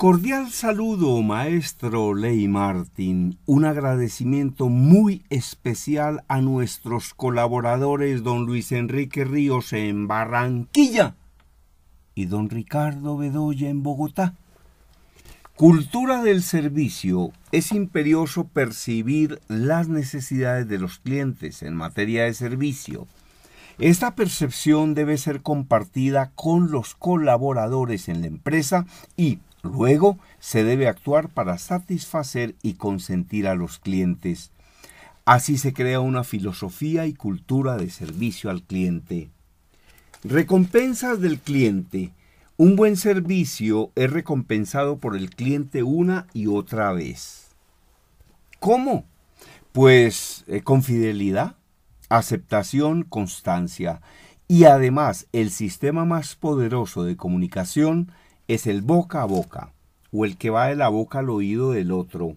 Cordial saludo, maestro Ley martín Un agradecimiento muy especial a nuestros colaboradores, don Luis Enrique Ríos en Barranquilla y don Ricardo Bedoya en Bogotá. Cultura del servicio. Es imperioso percibir las necesidades de los clientes en materia de servicio. Esta percepción debe ser compartida con los colaboradores en la empresa y Luego se debe actuar para satisfacer y consentir a los clientes. Así se crea una filosofía y cultura de servicio al cliente. Recompensas del cliente. Un buen servicio es recompensado por el cliente una y otra vez. ¿Cómo? Pues eh, con fidelidad, aceptación, constancia. Y además el sistema más poderoso de comunicación es el boca a boca o el que va de la boca al oído del otro.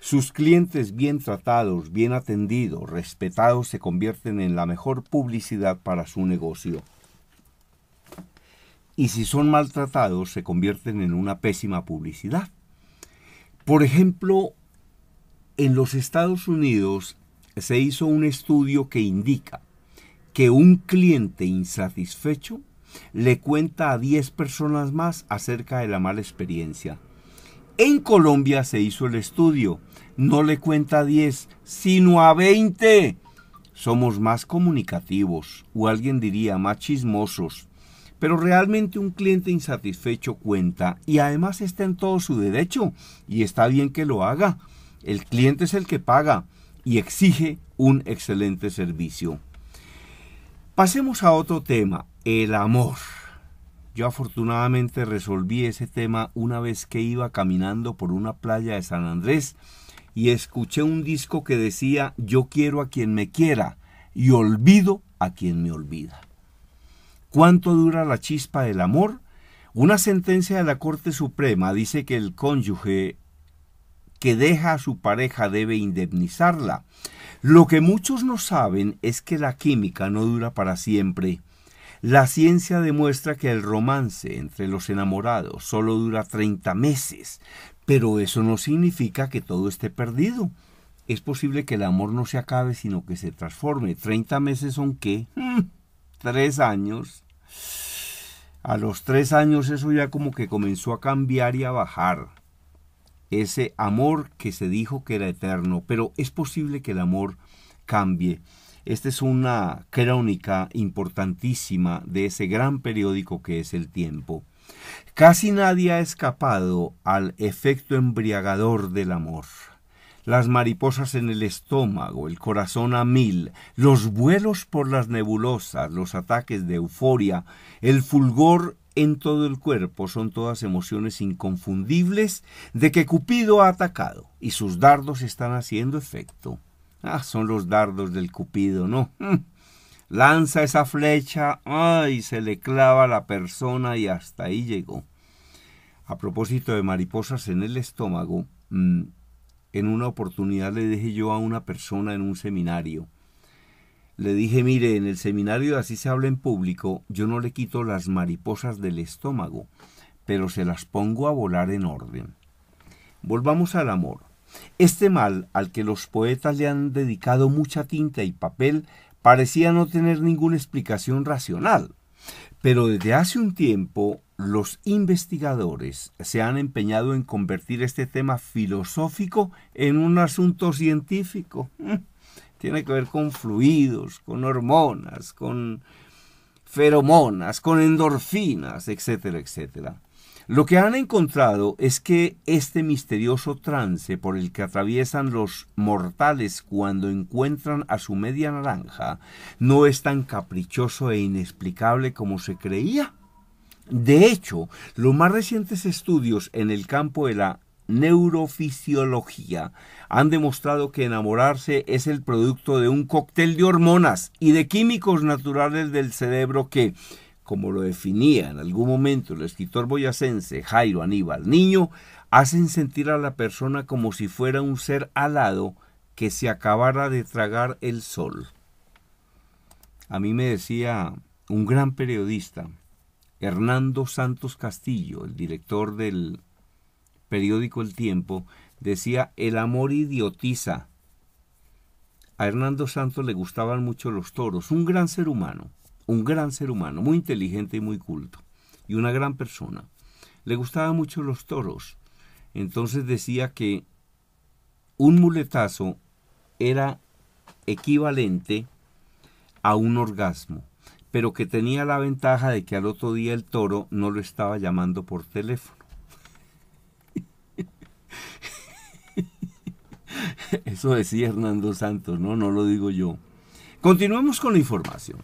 Sus clientes bien tratados, bien atendidos, respetados se convierten en la mejor publicidad para su negocio. Y si son maltratados se convierten en una pésima publicidad. Por ejemplo, en los Estados Unidos se hizo un estudio que indica que un cliente insatisfecho le cuenta a 10 personas más acerca de la mala experiencia. En Colombia se hizo el estudio. No le cuenta a 10, sino a 20. Somos más comunicativos, o alguien diría más chismosos. Pero realmente un cliente insatisfecho cuenta y además está en todo su derecho y está bien que lo haga. El cliente es el que paga y exige un excelente servicio. Pasemos a otro tema, el amor. Yo afortunadamente resolví ese tema una vez que iba caminando por una playa de San Andrés y escuché un disco que decía yo quiero a quien me quiera y olvido a quien me olvida. ¿Cuánto dura la chispa del amor? Una sentencia de la Corte Suprema dice que el cónyuge que deja a su pareja debe indemnizarla. Lo que muchos no saben es que la química no dura para siempre. La ciencia demuestra que el romance entre los enamorados solo dura 30 meses, pero eso no significa que todo esté perdido. Es posible que el amor no se acabe, sino que se transforme. 30 meses son qué? Mm, tres años. A los tres años eso ya como que comenzó a cambiar y a bajar ese amor que se dijo que era eterno, pero es posible que el amor cambie. Esta es una crónica importantísima de ese gran periódico que es El Tiempo. Casi nadie ha escapado al efecto embriagador del amor. Las mariposas en el estómago, el corazón a mil, los vuelos por las nebulosas, los ataques de euforia, el fulgor en todo el cuerpo son todas emociones inconfundibles de que Cupido ha atacado y sus dardos están haciendo efecto. Ah, son los dardos del Cupido, ¿no? Mm. Lanza esa flecha, y se le clava a la persona y hasta ahí llegó. A propósito de mariposas en el estómago, mm, en una oportunidad le dije yo a una persona en un seminario, le dije, mire, en el seminario así se habla en público, yo no le quito las mariposas del estómago, pero se las pongo a volar en orden. Volvamos al amor. Este mal al que los poetas le han dedicado mucha tinta y papel parecía no tener ninguna explicación racional. Pero desde hace un tiempo los investigadores se han empeñado en convertir este tema filosófico en un asunto científico tiene que ver con fluidos, con hormonas, con feromonas, con endorfinas, etcétera, etcétera. Lo que han encontrado es que este misterioso trance por el que atraviesan los mortales cuando encuentran a su media naranja no es tan caprichoso e inexplicable como se creía. De hecho, los más recientes estudios en el campo de la neurofisiología han demostrado que enamorarse es el producto de un cóctel de hormonas y de químicos naturales del cerebro que, como lo definía en algún momento el escritor boyacense Jairo Aníbal Niño, hacen sentir a la persona como si fuera un ser alado que se acabara de tragar el sol. A mí me decía un gran periodista, Hernando Santos Castillo, el director del periódico El Tiempo, decía, el amor idiotiza. A Hernando Santos le gustaban mucho los toros, un gran ser humano, un gran ser humano, muy inteligente y muy culto, y una gran persona. Le gustaban mucho los toros. Entonces decía que un muletazo era equivalente a un orgasmo, pero que tenía la ventaja de que al otro día el toro no lo estaba llamando por teléfono. Eso decía Hernando Santos, ¿no? No lo digo yo. Continuemos con la información.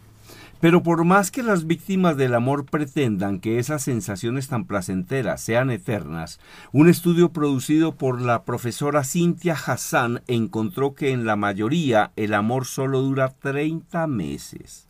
Pero por más que las víctimas del amor pretendan que esas sensaciones tan placenteras sean eternas, un estudio producido por la profesora Cynthia Hassan encontró que en la mayoría el amor solo dura 30 meses.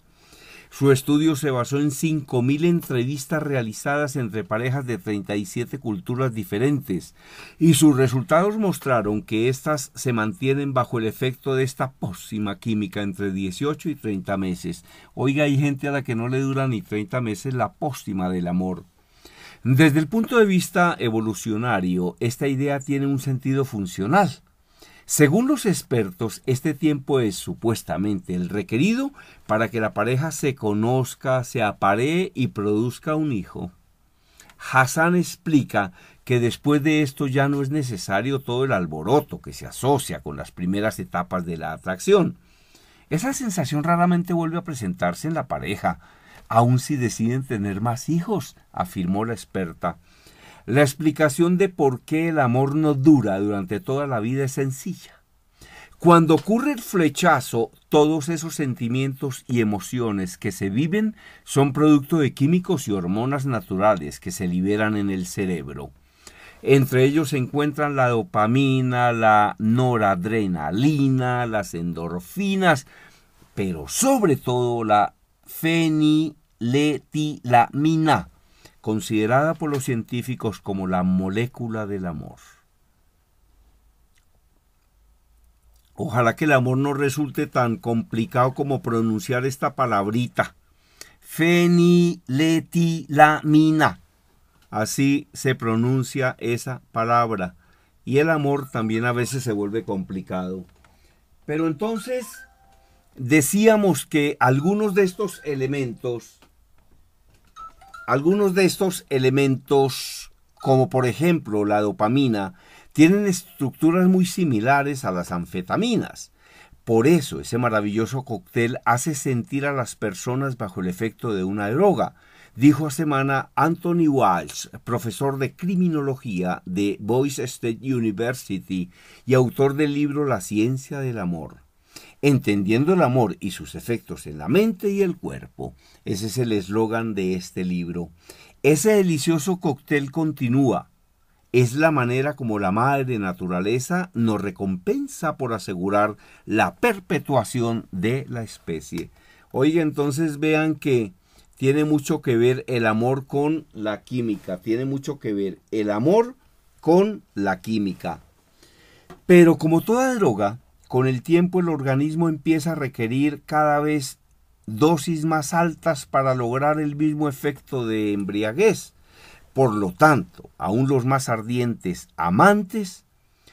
Su estudio se basó en 5.000 entrevistas realizadas entre parejas de 37 culturas diferentes y sus resultados mostraron que éstas se mantienen bajo el efecto de esta póstima química entre 18 y 30 meses. Oiga, hay gente a la que no le dura ni 30 meses la póstima del amor. Desde el punto de vista evolucionario, esta idea tiene un sentido funcional según los expertos, este tiempo es supuestamente el requerido para que la pareja se conozca, se aparee y produzca un hijo. Hassan explica que después de esto ya no es necesario todo el alboroto que se asocia con las primeras etapas de la atracción. Esa sensación raramente vuelve a presentarse en la pareja, aun si deciden tener más hijos, afirmó la experta. La explicación de por qué el amor no dura durante toda la vida es sencilla. Cuando ocurre el flechazo, todos esos sentimientos y emociones que se viven son producto de químicos y hormonas naturales que se liberan en el cerebro. Entre ellos se encuentran la dopamina, la noradrenalina, las endorfinas, pero sobre todo la feniletilamina, considerada por los científicos como la molécula del amor. Ojalá que el amor no resulte tan complicado como pronunciar esta palabrita. Feniletilamina. Así se pronuncia esa palabra. Y el amor también a veces se vuelve complicado. Pero entonces, decíamos que algunos de estos elementos algunos de estos elementos, como por ejemplo la dopamina, tienen estructuras muy similares a las anfetaminas. Por eso ese maravilloso cóctel hace sentir a las personas bajo el efecto de una droga, dijo a semana Anthony Walsh, profesor de criminología de Boise State University y autor del libro La ciencia del amor entendiendo el amor y sus efectos en la mente y el cuerpo. Ese es el eslogan de este libro. Ese delicioso cóctel continúa. Es la manera como la madre naturaleza nos recompensa por asegurar la perpetuación de la especie. Oye, entonces vean que tiene mucho que ver el amor con la química, tiene mucho que ver el amor con la química. Pero como toda droga, con el tiempo el organismo empieza a requerir cada vez dosis más altas para lograr el mismo efecto de embriaguez. Por lo tanto, aún los más ardientes amantes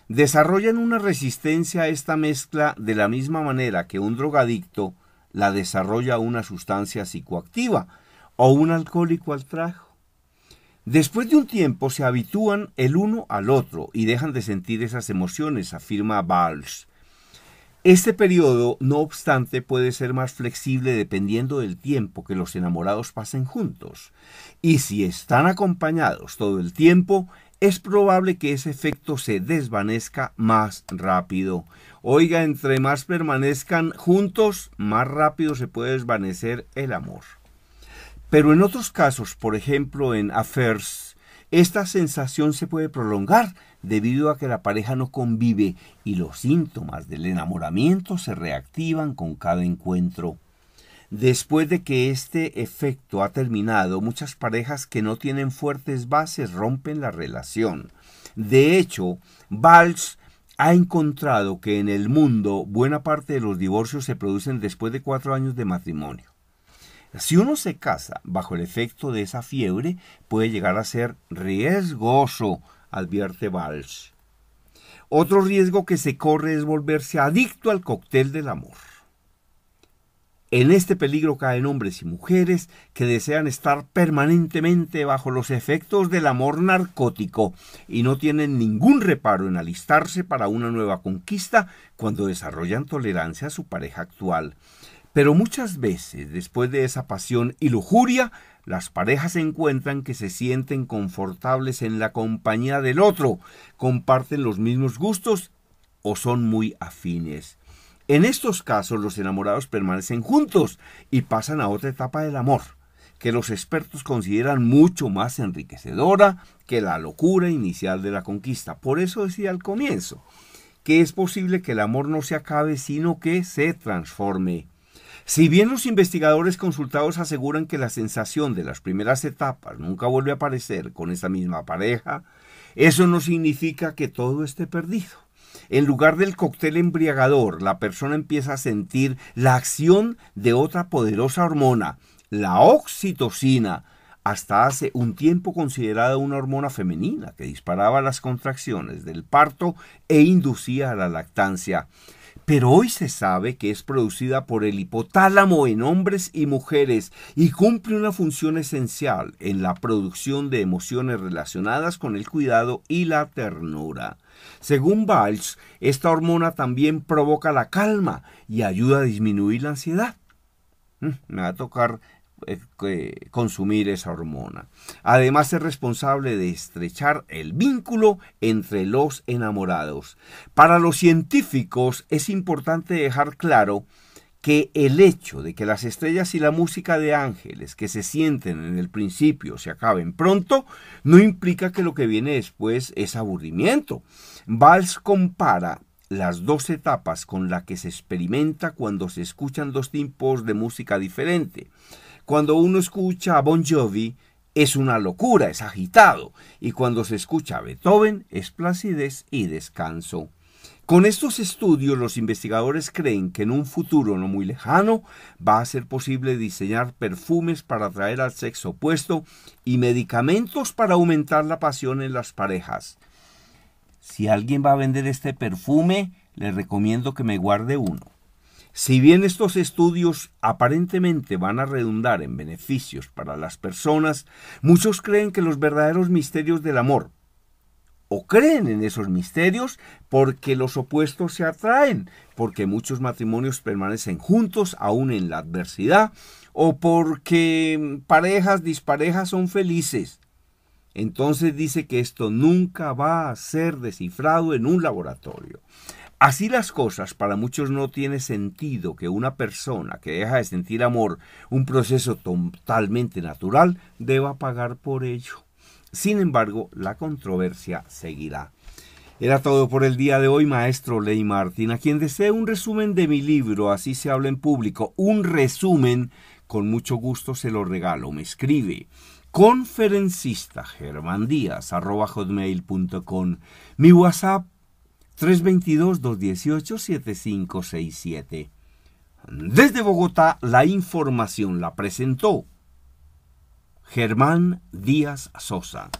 desarrollan una resistencia a esta mezcla de la misma manera que un drogadicto la desarrolla una sustancia psicoactiva o un alcohólico al trajo. Después de un tiempo se habitúan el uno al otro y dejan de sentir esas emociones, afirma Valls. Este periodo, no obstante, puede ser más flexible dependiendo del tiempo que los enamorados pasen juntos. Y si están acompañados todo el tiempo, es probable que ese efecto se desvanezca más rápido. Oiga, entre más permanezcan juntos, más rápido se puede desvanecer el amor. Pero en otros casos, por ejemplo en affairs esta sensación se puede prolongar debido a que la pareja no convive y los síntomas del enamoramiento se reactivan con cada encuentro. Después de que este efecto ha terminado, muchas parejas que no tienen fuertes bases rompen la relación. De hecho, Valls ha encontrado que en el mundo buena parte de los divorcios se producen después de cuatro años de matrimonio. Si uno se casa bajo el efecto de esa fiebre, puede llegar a ser riesgoso, advierte Valls. Otro riesgo que se corre es volverse adicto al cóctel del amor. En este peligro caen hombres y mujeres que desean estar permanentemente bajo los efectos del amor narcótico y no tienen ningún reparo en alistarse para una nueva conquista cuando desarrollan tolerancia a su pareja actual. Pero muchas veces, después de esa pasión y lujuria, las parejas encuentran que se sienten confortables en la compañía del otro, comparten los mismos gustos o son muy afines. En estos casos los enamorados permanecen juntos y pasan a otra etapa del amor, que los expertos consideran mucho más enriquecedora que la locura inicial de la conquista. Por eso decía al comienzo, que es posible que el amor no se acabe, sino que se transforme. Si bien los investigadores consultados aseguran que la sensación de las primeras etapas nunca vuelve a aparecer con esa misma pareja, eso no significa que todo esté perdido. En lugar del cóctel embriagador, la persona empieza a sentir la acción de otra poderosa hormona, la oxitocina, hasta hace un tiempo considerada una hormona femenina que disparaba las contracciones del parto e inducía a la lactancia pero hoy se sabe que es producida por el hipotálamo en hombres y mujeres y cumple una función esencial en la producción de emociones relacionadas con el cuidado y la ternura. Según Valls, esta hormona también provoca la calma y ayuda a disminuir la ansiedad. Mm, me va a tocar eh, consumir esa hormona. Además es responsable de estrechar el vínculo entre los enamorados. Para los científicos es importante dejar claro que el hecho de que las estrellas y la música de ángeles que se sienten en el principio se acaben pronto, no implica que lo que viene después es aburrimiento. Valls compara las dos etapas con las que se experimenta cuando se escuchan dos tipos de música diferente. Cuando uno escucha a Bon Jovi es una locura, es agitado, y cuando se escucha a Beethoven es placidez y descanso. Con estos estudios los investigadores creen que en un futuro no muy lejano va a ser posible diseñar perfumes para atraer al sexo opuesto y medicamentos para aumentar la pasión en las parejas. Si alguien va a vender este perfume, le recomiendo que me guarde uno. Si bien estos estudios aparentemente van a redundar en beneficios para las personas, muchos creen que los verdaderos misterios del amor, o creen en esos misterios porque los opuestos se atraen, porque muchos matrimonios permanecen juntos aún en la adversidad, o porque parejas disparejas son felices entonces dice que esto nunca va a ser descifrado en un laboratorio. Así las cosas, para muchos no tiene sentido que una persona que deja de sentir amor, un proceso totalmente natural, deba pagar por ello. Sin embargo, la controversia seguirá. Era todo por el día de hoy, maestro Ley Martín, a quien desee un resumen de mi libro, así se habla en público, un resumen, con mucho gusto se lo regalo, me escribe conferencista Germán Díaz, arroba hotmail.com. Mi WhatsApp 322-218-7567. Desde Bogotá, la información la presentó Germán Díaz Sosa.